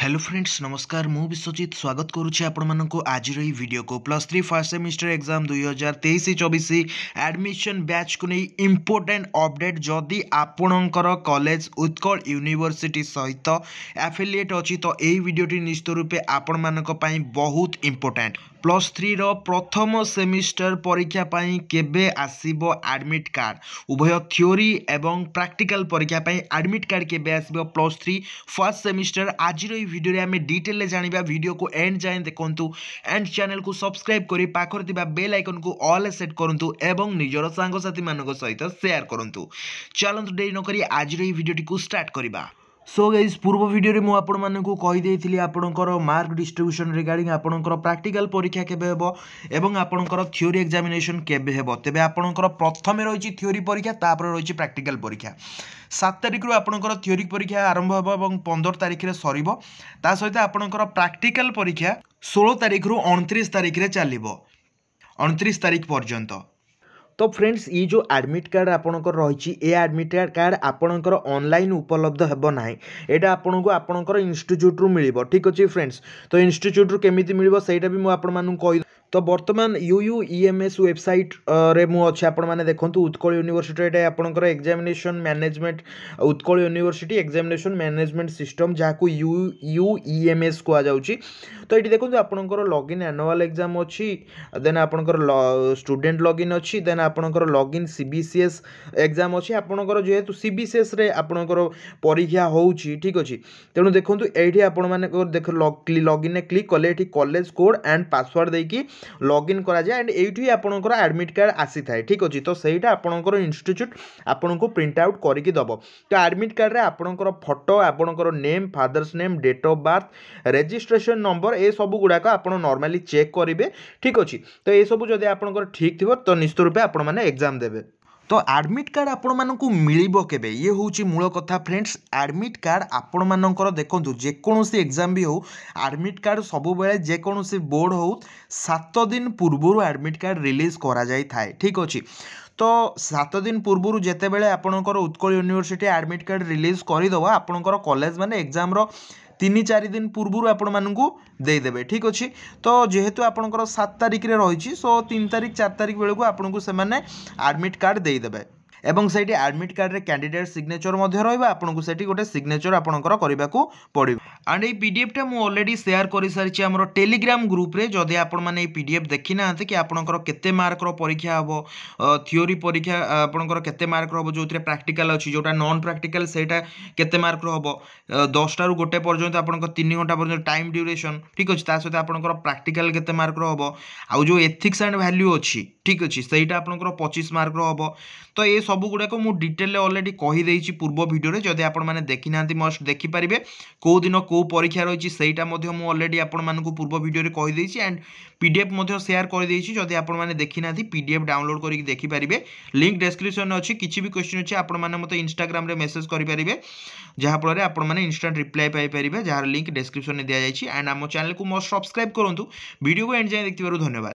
hello friends नमस्कार मुझे विश्वजित स्वागत करुचे आपण आज भिडियो को plus three first semester exam दुई हजार तेईस चौबीस एडमिशन बैच को नहीं इम्पोर्टाट अपडेट जदि आपणकर कलेज उत्कल यूनिभर्सीटी सहित आफिलिएट अच्छी तो यही भिडटी निश्चित रूपे आपण बहुत इम्पोर्टाट ପ୍ଲସ୍ ଥ୍ରୀର ପ୍ରଥମ ସେମିଷ୍ଟର ପରୀକ୍ଷା ପାଇଁ କେବେ ଆସିବ ଆଡ଼ମିଟ୍ କାର୍ଡ଼ ଉଭୟ ଥିଓରି ଏବଂ ପ୍ରାକ୍ଟିକାଲ ପରୀକ୍ଷା ପାଇଁ ଆଡ଼ମିଟ୍ କାର୍ଡ଼ କେବେ ଆସିବ ପ୍ଲସ୍ ଥ୍ରୀ ଫାର୍ଷ୍ଟ ସେମିଷ୍ଟର ଆଜିର ଏହି ଭିଡ଼ିଓରେ ଆମେ ଡିଟେଲରେ ଜାଣିବା ଭିଡ଼ିଓକୁ ଏଣ୍ଡ ଯାଏଁ ଦେଖନ୍ତୁ ଆଣ୍ଡ ଚ୍ୟାନେଲକୁ ସବସ୍କ୍ରାଇବ୍ କରି ପାଖରେ ଥିବା ବେଲ୍ ଆଇକନ୍କୁ ଅଲ୍ ସେଟ୍ କରନ୍ତୁ ଏବଂ ନିଜର ସାଙ୍ଗସାଥିମାନଙ୍କ ସହିତ ସେୟାର କରନ୍ତୁ ଚାଲନ୍ତୁ ଡେରି ନକରି ଆଜିର ଏହି ଭିଡ଼ିଓଟିକୁ ଷ୍ଟାର୍ଟ କରିବା সো গাইজ পূর্ব ভিডিওরে মু আপনার কইদি আপনার মার্ক ডিস্ট্রিব্যুশন রিগার্ডিং আপনার প্রাক্টিকাল পরীক্ষা কেবে হব এবং আপনার থিওরি এক্সামিনেসন কেবে হব তেবে আপনার প্রথমে রয়েছে থিওরি পরীক্ষা তাপরে রয়েছে প্রাক্টিকাল পরীক্ষা সাত তারিখর আপনার থিওরি পরীক্ষা আরম্ভ হব এবং পনেরো তারিখে সরব তা সহ আপনার প্রাক্টিকাল পরীক্ষা ষোল তারিখর অণত্রিশ তারিখে চালব অণত্রিশ তারিখ পর্যন্ত তো ଫ୍ରେଣ୍ଡସ୍ ଏଇ ଯେଉଁ ଆଡ଼ମିଟ୍ କାର୍ଡ଼ ଆପଣଙ୍କର ରହିଛି ଏ ଆଡ଼ମିଟ୍ କାର୍ଡ଼ ଆପଣଙ୍କର ଅନଲାଇନ୍ ଉପଲବ୍ଧ ହେବ ନାହିଁ ଏଇଟା ଆପଣଙ୍କୁ ଆପଣଙ୍କର ଇନଷ୍ଟିଚ୍ୟୁଟ୍ରୁ ମିଳିବ ଠିକ୍ ଅଛି ଫ୍ରେଣ୍ଡସ୍ ତ ଇନଷ୍ଟିଚ୍ୟୁଟ୍ରୁ କେମିତି ମିଳିବ ସେଇଟା ବି ମୁଁ ଆପଣମାନଙ୍କୁ କହି ତ ବର୍ତ୍ତମାନ U U E M S ୱେବସାଇଟ୍ରେ ମୁଁ ଅଛି ଆପଣମାନେ ଦେଖନ୍ତୁ ଉତ୍କଳ ୟୁନିଭର୍ସିଟି ଏଇଟା ଆପଣଙ୍କର examination management Utkal university examination management system ଯାହାକୁ U U E M S କୁହାଯାଉଛି ତ ଏଠି ଦେଖନ୍ତୁ ଆପଣଙ୍କର ଲଗ୍ଇନ୍ ଆନୁଆଲ୍ ଏକ୍ଜାମ୍ ଅଛି ଦେନ୍ ଆପଣଙ୍କର ଷ୍ଟୁଡେଣ୍ଟ ଲଗ୍ଇନ୍ ଅଛି ଦେନ୍ ଆପଣଙ୍କର login C B C S exam ଅଛି ଆପଣଙ୍କର ଯେହେତୁ ସି ବି ସି ଏସ୍ରେ ଆପଣଙ୍କର ପରୀକ୍ଷା ହେଉଛି ଠିକ୍ ଅଛି ତେଣୁ ଦେଖନ୍ତୁ ଏଇଠି ଆପଣମାନେ ଦେଖ ଲଗ୍ଇନ୍ରେ କ୍ଲିକ୍ କଲେ ଏଠି କଲେଜ କୋଡ଼୍ ଆଣ୍ଡ ପାସୱାର୍ଡ଼ ଦେଇକି ଲଗ୍ଇନ୍ କରାଯାଏ ଆଣ୍ଡ ଏଇଠି ଆପଣଙ୍କର ଆଡ଼ମିଟ୍ କାର୍ଡ଼ ଆସିଥାଏ ଠିକ୍ ଅଛି ତ ସେଇଟା ଆପଣଙ୍କର ଇନଷ୍ଟିଚ୍ୟୁଟ୍ ଆପଣଙ୍କୁ ପ୍ରିଣ୍ଟ ଆଉଟ୍ କରିକି ଦେବ ତ ଆଡ଼ମିଟ୍ କାର୍ଡ଼ରେ ଆପଣଙ୍କର ଫଟୋ ଆପଣଙ୍କର name father's name date of birth registration number ଏସବୁ ଗୁଡ଼ାକ ଆପଣ ନର୍ମାଲି ଚେକ୍ କରିବେ ଠିକ୍ ଅଛି ତ ଏସବୁ ଯଦି ଆପଣଙ୍କର ଠିକ୍ ଥିବ ତ ନିଶ୍ଚିତ ରୂପେ ଆପଣମାନେ ଏକ୍ଜାମ୍ ଦେବେ তো ଆଡ଼ମିଟ୍ କାର୍ଡ଼ ଆପଣମାନଙ୍କୁ ମିଳିବ କେବେ ଇଏ ହେଉଛି ମୂଳ କଥା ଫ୍ରେଣ୍ଡସ୍ ଆଡ଼ମିଟ୍ କାର୍ଡ଼ ଆପଣମାନଙ୍କର ଦେଖନ୍ତୁ ଯେକୌଣସି ଏକ୍ଜାମ୍ ବି ହେଉ ଆଡ଼ମିଟ୍ କାର୍ଡ଼ ସବୁବେଳେ ଯେକୌଣସି ବୋର୍ଡ଼ ହେଉ ସାତ ଦିନ ପୂର୍ବରୁ ଆଡ଼ମିଟ୍ କାର୍ଡ଼ ରିଲିଜ୍ କରାଯାଇଥାଏ ଠିକ୍ ଅଛି ତ ସାତ ଦିନ ପୂର୍ବରୁ ଯେତେବେଳେ ଆପଣଙ୍କର Utkal university admit card release କରିଦେବ ଆପଣଙ୍କର କଲେଜ୍ ମାନେ ଏକ୍ଜାମ୍ର ତିନି ଚାରି ଦିନ ପୂର୍ବରୁ ଆପଣମାନଙ୍କୁ ଦେଇଦେବେ ଠିକ୍ ଅଛି ତ ଯେହେତୁ ଆପଣଙ୍କର ସାତ ତାରିଖରେ ରହିଛି ସୋ ତିନି ତାରିଖ ଚାରି ତାରିଖ ବେଳକୁ ଆପଣଙ୍କୁ ସେମାନେ ଆଡ଼ମିଟ୍ କାର୍ଡ଼ ଦେଇଦେବେ ଏବଂ ସେଇଠି ଆଡ଼ମିଟ୍ କାର୍ଡ଼ରେ କ୍ୟାଣ୍ଡିଡେଟ୍ ସିଗ୍ନେଚର୍ ମଧ୍ୟ ରହିବ ଆପଣଙ୍କୁ ସେଇଠି ଗୋଟେ ସିଗ୍ନେଚର୍ ଆପଣଙ୍କର କରିବାକୁ ପଡ଼ିବ ଆଣ୍ଡ ଏଇ ପିଡ଼ିଏଫ୍ଟା ମୁଁ ଅଲରେଡ଼ି ସେୟାର କରିସାରିଛି ଆମର ଟେଲିଗ୍ରାମ ଗ୍ରୁପ୍ରେ ଯଦି ଆପଣମାନେ ଏଇ ପି ଡି ଏଫ୍ ଦେଖିନାହାନ୍ତି କି ଆପଣଙ୍କର କେତେ ମାର୍କର ପରୀକ୍ଷା ହେବ ଥିଓରି ପରୀକ୍ଷା ଆପଣଙ୍କର କେତେ ମାର୍କର ହେବ ଯେଉଁଥିରେ ପ୍ରାକ୍ଟିକାଲ ଅଛି ଯେଉଁଟା ନନ୍ ପ୍ରାକ୍ଟିକାଲ ସେଇଟା କେତେ ମାର୍କର ହେବ ଦଶଟାରୁ ଗୋଟେ ପର୍ଯ୍ୟନ୍ତ ଆପଣଙ୍କ ତିନି ଘଣ୍ଟା ପର୍ଯ୍ୟନ୍ତ ଟାଇମ୍ ଡ୍ୟୁରେସନ୍ ଠିକ୍ ଅଛି ତା ସହିତ ଆପଣଙ୍କର ପ୍ରାକ୍ଟିକାଲ କେତେ ମାର୍କର ହେବ ଆଉ ଯେଉଁ ଏଥିକ୍ସ ଆଣ୍ଡ ଭ୍ୟାଲ୍ୟୁ ଅଛି ଠିକ୍ ଅଛି ସେଇଟା ଆପଣଙ୍କର ପଚିଶ ମାର୍କର ହେବ ତ ଏ ସବୁ ଗୁଡ଼ାକ ମୁଁ ଡିଟେଲରେ ଅଲରେଡ଼ି କହିଦେଇଛି ପୂର୍ବ ଭିଡ଼ିଓରେ ଯଦି ଆପଣମାନେ ଦେଖିନାହାନ୍ତି ମଷ୍ଟ ଦେଖିପାରିବେ କେଉଁ ଦିନ କେଉଁ কেউ পরীক্ষা রয়েছে সেইটা মধ্যে মু অলরেডি আপনার পূর্ব ভিডিওরে কেছি অ্যান্ড পিডিএফ মধ্যে সেয়ার করে দিয়েছি যদি আপনার দেখি না পিডিএফ ডাউনলোড করি দেখিপারে লিঙ্ক ডেসক্রিপশন অনেক কিছু কোশ্চিন অনেক আপনার মতো ইনস্টাগ্রামে মেসেজ করে যাফলে আপনার ইনস্টাট রিপ্লাই পাইপারে যার লিঙ্ক ডেসক্রিপশনে দিয়া যাই অ্যান্ড আমার চ্যানেলকে মোট সবসক্রাইব করুন ভিডিও এন্ড যাই দেখবার ধন্যবাদ